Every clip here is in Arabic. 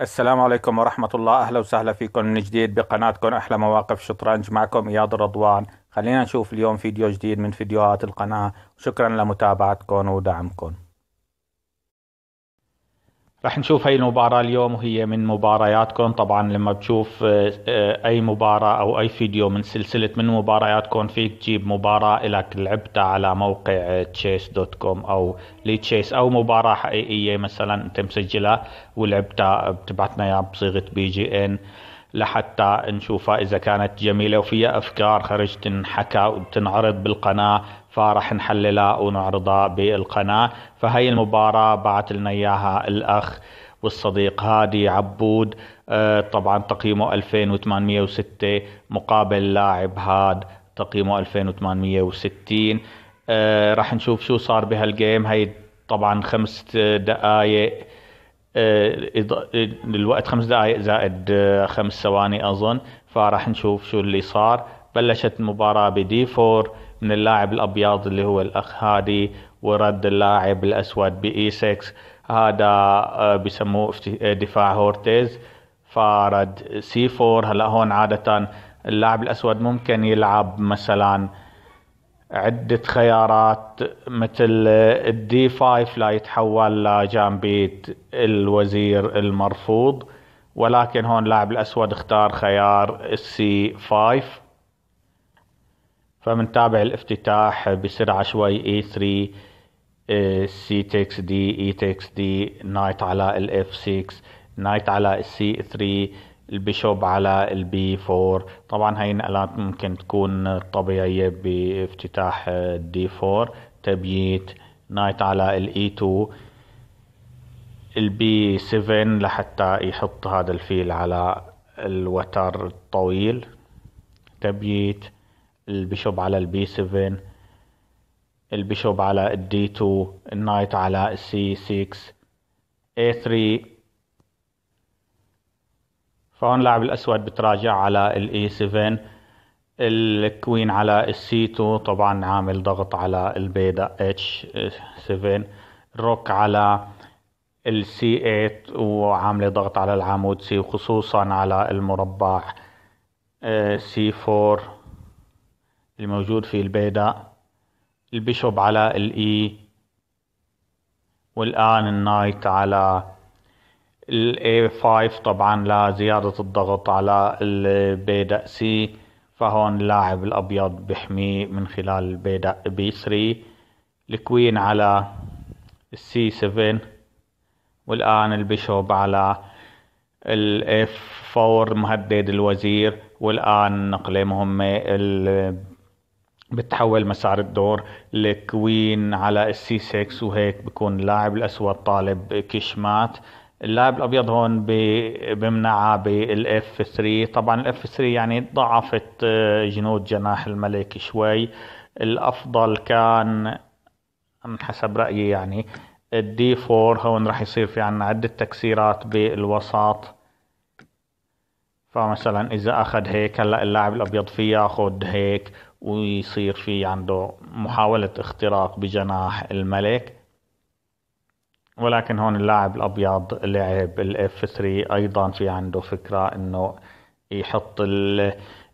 السلام عليكم ورحمة الله أهلا وسهلا فيكم من جديد بقناتكم أحلى مواقف شطرنج معكم إياد رضوان خلينا نشوف اليوم فيديو جديد من فيديوهات القناة شكرا لمتابعتكم ودعمكم راح نشوف هاي المباراة اليوم وهي من مبارياتكم طبعا لما بتشوف آه، آه، اي مباراة او اي فيديو من سلسلة من مبارياتكم فيك تجيب مباراة لك لعبتها على موقع تشيس دوت كوم او لتشيس او مباراة حقيقية مثلا انت مسجلها ولعبتها بتبعتنا اياها بصيغة بي جي ان لحتى نشوفها إذا كانت جميلة وفيها أفكار خرج تنحكى وتنعرض بالقناة فرح نحللها ونعرضها بالقناة فهي المباراة بعت لنا إياها الأخ والصديق هادي عبود آه، طبعا تقييمه 2806 مقابل لاعب هاد تقييمه 2860 آه، راح نشوف شو صار بهالجيم هي طبعا خمس دقائق آه، آه، الوقت خمس دقائق زائد آه، خمس ثواني اظن فراح نشوف شو اللي صار بلشت المباراه بدي 4 من اللاعب الابيض اللي هو الاخ هادي ورد اللاعب الاسود باي 6 هذا بسموه دفاع هورتيز فرد سي 4 هلا هون عاده اللاعب الاسود ممكن يلعب مثلا عدة خيارات مثل الدي 5 لا يتحول لجامبيت الوزير المرفوض ولكن هون لاعب الأسود اختار خيار السي 5 فمنتابع الافتتاح بسرعة شوي اي 3 سي تكس دي اي تكس دي نايت على الاف 6 نايت على السي 3 البيشوب على البي 4 طبعا هاي النقلات ممكن تكون طبيعية بافتتاح الدي 4 تبييت نايت على الاي 2 البي 7 لحتى يحط هذا الفيل على الوتر الطويل تبييت البيشوب على البي 7 البيشوب على الدي 2 النايت على السي 6 A3 فهون لاعب الاسود بتراجع على الاي 7 الكوين على السي 2 طبعا عامل ضغط على البيضة اتش 7 الروك على السي 8 وعامل ضغط على العمود سي وخصوصا على المربع سي آه، 4 الموجود في البيضة البيشوب على الاي e، والان النايت على الاي 5 طبعا لزيادة الضغط على البيدق سي فهون اللاعب الأبيض بحميه من خلال البيدق بي 3 الكوين على السي 7 والآن البيشوب على الاف 4 مهدد الوزير والآن نقلة مهمة بتحول مسار الدور الكوين على السي 6 وهيك بكون اللاعب الأسود طالب كشمات اللاعب الابيض هون بمنعها بالاف 3 طبعا الاف 3 يعني ضعفت آه، جنود جناح الملك شوي الافضل كان من حسب رايي يعني الدي 4 هون راح يصير في عنا عده تكسيرات بالوسط فمثلا اذا اخذ هيك هلا اللاعب الابيض في ياخذ هيك ويصير في عنده محاولة اختراق بجناح الملك ولكن هون اللاعب الابيض لعب الاف 3 ايضا في عنده فكره انه يحط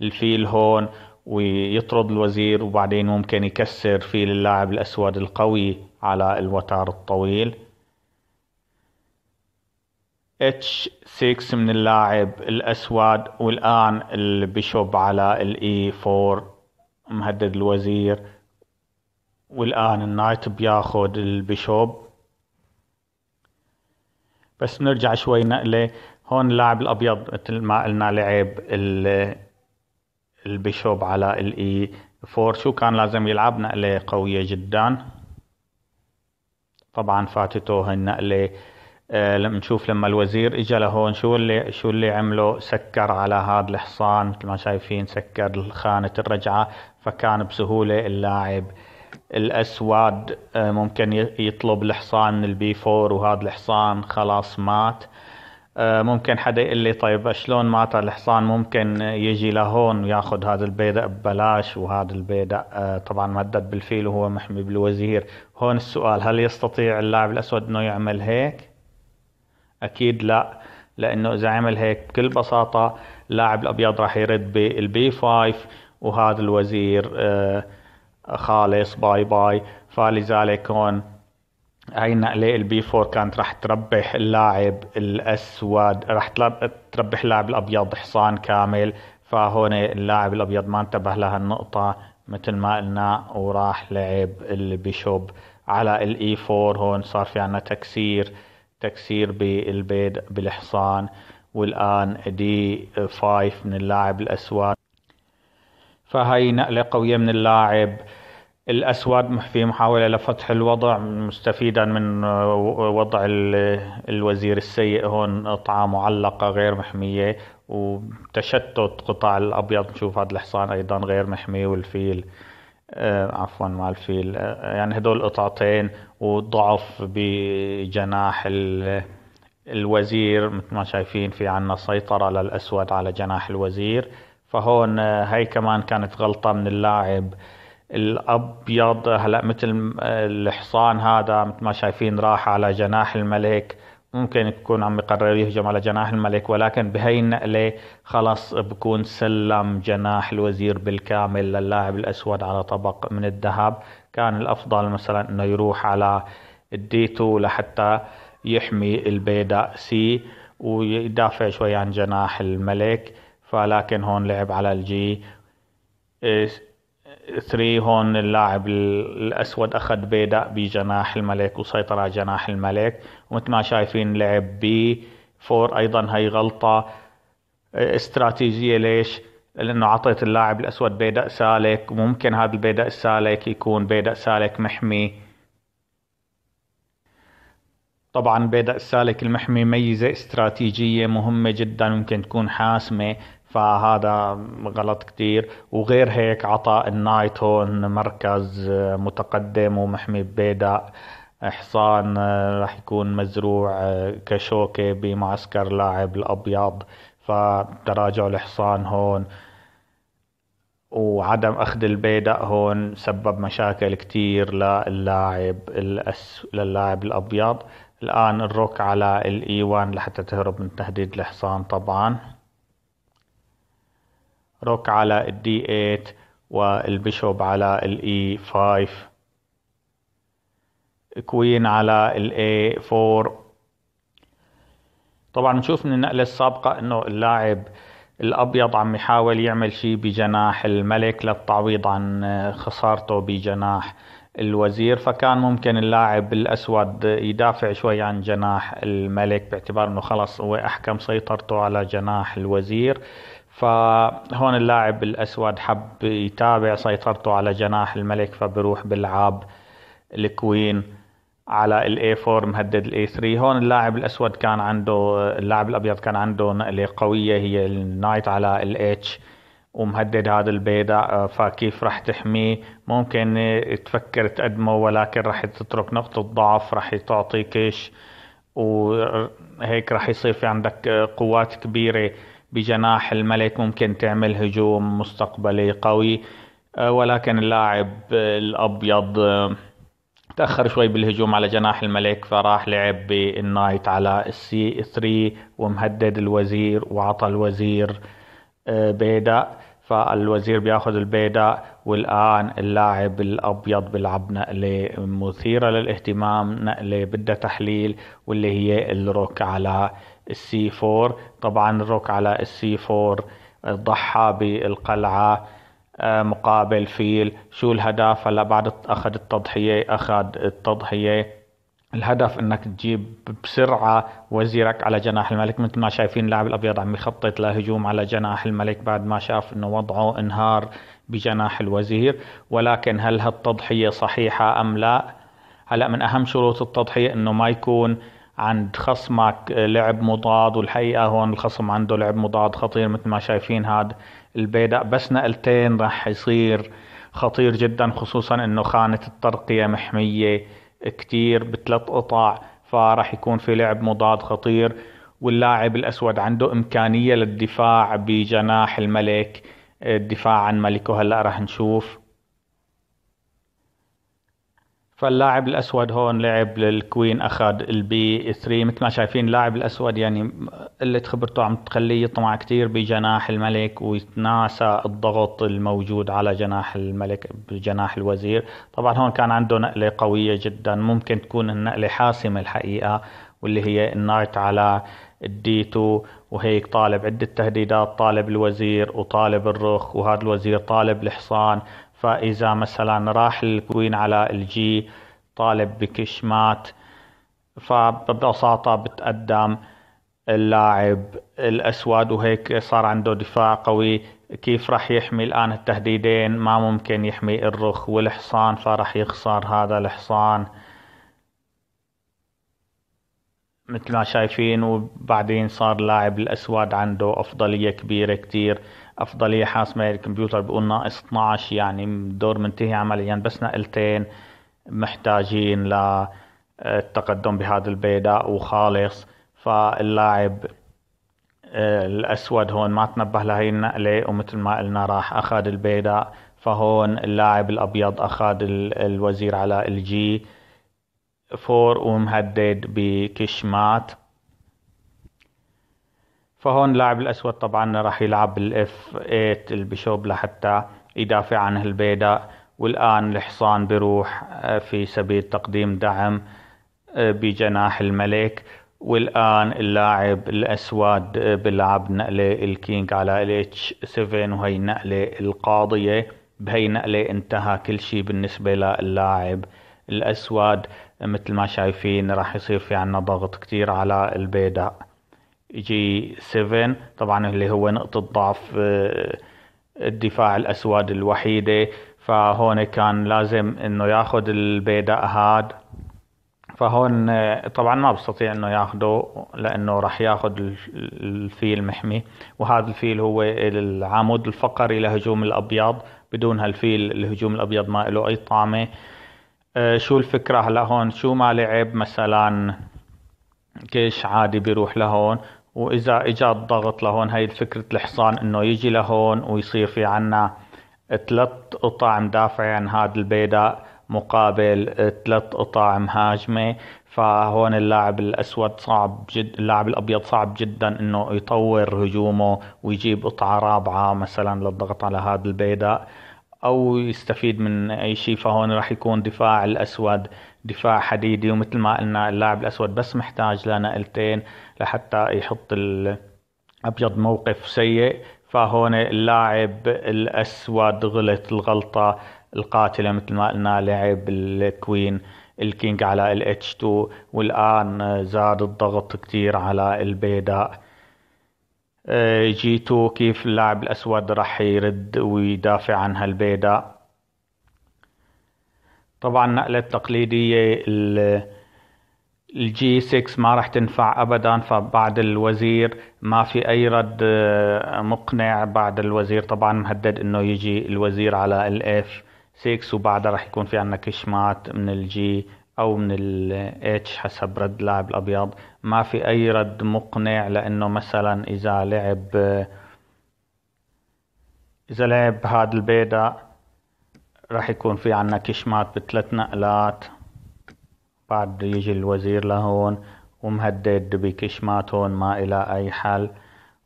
الفيل هون ويطرد الوزير وبعدين ممكن يكسر فيل اللاعب الاسود القوي على الوتار الطويل اتش 6 من اللاعب الاسود والان البيشوب على الاي 4 e مهدد الوزير والان النايت بياخد البيشوب بس نرجع شوي نقله هون اللاعب الابيض مثل ما قلنا لعب البيشوب على الاي 4 e شو كان لازم يلعب نقله قويه جدا طبعا فاتته هالنقله آه، لما نشوف لما الوزير اجى لهون شو اللي شو اللي عمله سكر على هذا الحصان مثل ما شايفين سكر خانه الرجعه فكان بسهوله اللاعب الاسود آه، ممكن يطلب الحصان البي فور وهذا الحصان خلاص مات آه، ممكن حدا يقول لي طيب شلون مات الحصان ممكن يجي لهون وياخذ هذا البيدق ببلاش وهذا البيدق آه، طبعا مدد بالفيل وهو محمي بالوزير هون السؤال هل يستطيع اللاعب الاسود انه يعمل هيك اكيد لا لانه اذا عمل هيك بكل بساطه اللاعب الابيض راح يرد بالبي 5 وهذا الوزير آه خالص باي باي فلذلك هون هاي النقلة البي 4 كانت رح تربح اللاعب الأسود رح تربح اللاعب الأبيض حصان كامل فهون اللاعب الأبيض ما انتبه لهالنقطة مثل ما قلنا وراح لعب البيشوب على الاي 4 e هون صار في عنا تكسير تكسير بالبيض بالحصان والآن دي 5 من اللاعب الأسود فهي نقلة قوية من اللاعب الأسود في محاولة لفتح الوضع مستفيدا من وضع الوزير السيء هون قطعة معلقة غير محمية وتشتت قطاع الأبيض نشوف هذا الحصان أيضا غير محمي والفيل آه، عفوا مع الفيل آه، يعني هدول قطعتين وضعف بجناح الوزير مثل ما شايفين في عنا سيطرة للأسود على جناح الوزير فهون آه، هاي كمان كانت غلطة من اللاعب الابيض هلا مثل آه، الحصان هذا مثل ما شايفين راح على جناح الملك ممكن يكون عم يقرر يهجم على جناح الملك ولكن بهي النقلة خلص بكون سلم جناح الوزير بالكامل للاعب الأسود على طبق من الذهب كان الأفضل مثلا أنه يروح على الديتو لحتى يحمي البيداء سي ويدافع شوي عن جناح الملك فلكن هون لعب على الجي 3 هون اللاعب الأسود أخذ بيدا بجناح الملك وسيطر على جناح الملك ومثل ما شايفين لعب بي 4 أيضا هي غلطة استراتيجية ليش؟ لأنه عطيت اللاعب الأسود بيدا سالك وممكن هذا البيدا السالك يكون بيدا سالك محمي طبعا بيدا السالك المحمي ميزة استراتيجية مهمة جدا ممكن تكون حاسمة فهذا غلط كتير وغير هيك عطى النايت هون مركز متقدم ومحمي ببيدق حصان آه، رح يكون مزروع آه، كشوكة بمعسكر لاعب الأبيض فتراجع الحصان هون وعدم أخذ البيدق هون سبب مشاكل كتير للاعب الأس... للاعب الأبيض الآن الروك على الإيوان لحتى تهرب من تهديد الحصان طبعاً روك على الدي 8 والبيشوب على الاي 5 e كوين على الاي 4 طبعا نشوف من النقلة السابقة انه اللاعب الابيض عم يحاول يعمل شيء بجناح الملك للتعويض عن خسارته بجناح الوزير فكان ممكن اللاعب الاسود يدافع شوي عن جناح الملك باعتبار انه خلص هو احكم سيطرته على جناح الوزير فهون اللاعب الأسود حب يتابع سيطرته على جناح الملك فبروح بلعب الكوين على الاي 4 مهدد الاي 3 هون اللاعب الاسود كان عنده اللاعب الابيض كان عنده نقله قويه هي النايت على الاتش ومهدد هذا البيداء فكيف راح تحميه ممكن تفكر تقدمه ولكن راح تترك نقطة ضعف راح تعطي كيش وهيك راح يصير في عندك قوات كبيرة بجناح الملك ممكن تعمل هجوم مستقبلي قوي آه، ولكن اللاعب الأبيض آه، تأخر شوي بالهجوم على جناح الملك فراح لعب بالنايت على السي 3 ومهدد الوزير وعطى الوزير آه، بيدا فالوزير بياخذ البيدا والان اللاعب الابيض بيلعب نقله مثيره للاهتمام نقله بدها تحليل واللي هي الروك على السي 4 طبعا الروك على السي 4 ضحى بالقلعة آه، مقابل فيل شو الهدف هلا بعد أخذ التضحية أخذ التضحية الهدف انك تجيب بسرعه وزيرك على جناح الملك مثل ما شايفين اللاعب الابيض عم يخطط لهجوم على جناح الملك بعد ما شاف انه وضعه انهار بجناح الوزير ولكن هل هالتضحيه صحيحه ام لا هلا من اهم شروط التضحيه انه ما يكون عند خصمك لعب مضاد والحقيقه هون الخصم عنده لعب مضاد خطير مثل ما شايفين هاد البيداء بس نقلتين راح يصير خطير جدا خصوصا انه خانه الترقيه محميه كتير بثلاث قطع فراح يكون في لعب مضاد خطير واللاعب الاسود عنده امكانيه للدفاع بجناح الملك الدفاع عن ملكه هلا راح نشوف فاللاعب الاسود هون لعب للكوين اخذ البي 3 مثل ما شايفين اللاعب الاسود يعني قله خبرته عم تخليه يطمع كثير بجناح الملك ويتناسى الضغط الموجود على جناح الملك بجناح الوزير طبعا هون كان عنده نقله قويه جدا ممكن تكون النقله حاسمه الحقيقه واللي هي النايت على الدي 2 وهيك طالب عدة تهديدات طالب الوزير وطالب الرخ وهذا الوزير طالب الحصان فإذا مثلا راح الكوين على الجي طالب بكش مات فببساطة بتقدم اللاعب الأسود وهيك صار عنده دفاع قوي كيف راح يحمي الآن التهديدين ما ممكن يحمي الرخ والحصان فراح يخسر هذا الحصان مثل ما شايفين وبعدين صار لاعب الأسود عنده أفضلية كبيرة كتير افضليه حاسمه الكمبيوتر بيقول ناقص 12 يعني الدور منتهي عمليا بس نقلتين محتاجين للتقدم آه، بهذا البيضاء وخالص فاللاعب آه، الاسود هون ما تنبه لهي النقله ومثل ما قلنا راح اخذ البيضاء فهون اللاعب الابيض اخذ الوزير على الجي فور ومهدد بكشمات فهون اللاعب الاسود طبعا راح يلعب بالاف 8 البيشوب لحتى يدافع عن البيداء والان الحصان بروح آه، في سبيل تقديم دعم آه، بجناح الملك والان اللاعب الاسود آه، بلعب نقله الكينج على الاتش 7 وهي النقله القاضيه بهي النقله انتهى كل شيء بالنسبه للاعب الاسود مثل ما شايفين راح يصير في عنا ضغط كتير على البيداء جي 7 طبعا اللي هو نقطة ضعف آه، الدفاع الأسود الوحيدة فهون كان لازم انه ياخذ البيداء هاد فهون آه، طبعا ما بستطيع انه ياخده لانه راح ياخذ الفيل محمي وهذا الفيل هو العمود الفقري لهجوم الابيض بدون هالفيل الهجوم الابيض ما له اي طعمه آه، شو الفكره هلا هون شو ما لعب مثلا كيش عادي بيروح لهون واذا اجى الضغط لهون هي فكره الحصان انه يجي لهون ويصير في عنا ثلاث قطع مدافع عن هذا البيداء مقابل ثلاث قطع مهاجمة فهون اللاعب الأسود صعب جد اللاعب الأبيض صعب جدا إنه يطور هجومه ويجيب قطعة رابعة مثلا للضغط على هذا البيداء او يستفيد من اي شيء فهون راح يكون دفاع الاسود دفاع حديدي ومثل ما قلنا اللاعب الاسود بس محتاج لنقلتين لحتى يحط الابيض موقف سيء فهون اللاعب الاسود غلط الغلطه القاتله مثل ما قلنا لعب الكوين الكينج على الاتش 2 والان زاد الضغط كتير على البيداء آه، جيتو كيف اللاعب الأسود راح يرد ويدافع عن هالبيداء طبعا النقلة التقليدية الجي 6 ما راح تنفع أبدا فبعد الوزير ما في أي رد آه، مقنع بعد الوزير طبعا مهدد أنه يجي الوزير على الاف 6 وبعدها راح يكون في عنا كشمات من الجي او من الاتش حسب رد لاعب الابيض ما في اي رد مقنع لانه مثلا اذا لعب اذا لعب هاد البيضة راح يكون في عنا كشمات بثلاث نقلات بعد يجي الوزير لهون ومهدد بكشمات هون ما الى اي حل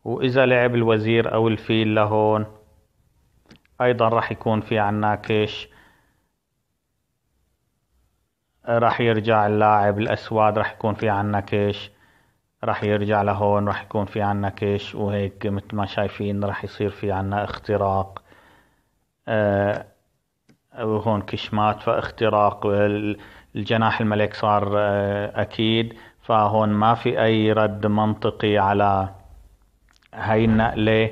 واذا لعب الوزير او الفيل لهون ايضا راح يكون في عنا كش راح يرجع اللاعب الأسود راح يكون في عنا كش راح يرجع لهون راح يكون في عنا كش وهيك مثل ما شايفين راح يصير في عنا اختراق أه وهون كشمات فاختراق الجناح الملك صار أه أكيد فهون ما في أي رد منطقي على هاي النقلة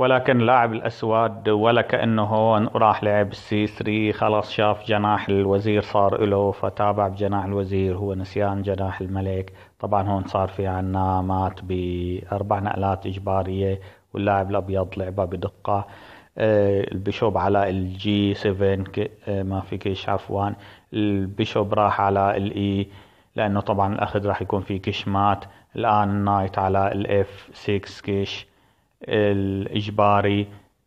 ولكن لاعب الأسود ولا كأنه هون راح لعب السي 3 خلص شاف جناح الوزير صار له فتابع بجناح الوزير هو نسيان جناح الملك طبعا هون صار في عنا مات بأربع نقلات إجبارية واللاعب الأبيض لعبها بدقة آه، البيشوب على الجي 7 آه، ما في كيش عفوا البيشوب راح على الاي e، لانه طبعا الاخذ راح يكون في مات الان نايت على الاف 6 كيش الإجباري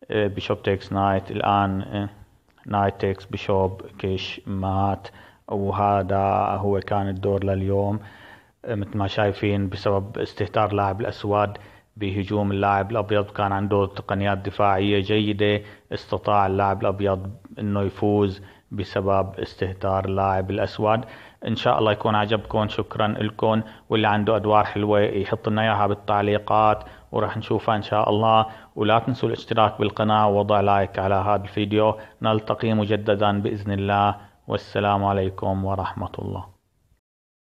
بيشوب تيكس نايت الآن نايت تيكس بيشوب كيش مات وهذا هو كان الدور لليوم آه، مثل ما شايفين بسبب استهتار لاعب الأسود بهجوم اللاعب الأبيض كان عنده تقنيات دفاعية جيدة استطاع اللاعب الأبيض أنه يفوز بسبب استهتار اللاعب الأسود إن شاء الله يكون عجبكم شكرا لكم واللي عنده أدوار حلوة يحط لنا إياها بالتعليقات وراح نشوفها ان شاء الله ولا تنسوا الاشتراك بالقناة ووضع لايك على هذا الفيديو نلتقي مجددا باذن الله والسلام عليكم ورحمة الله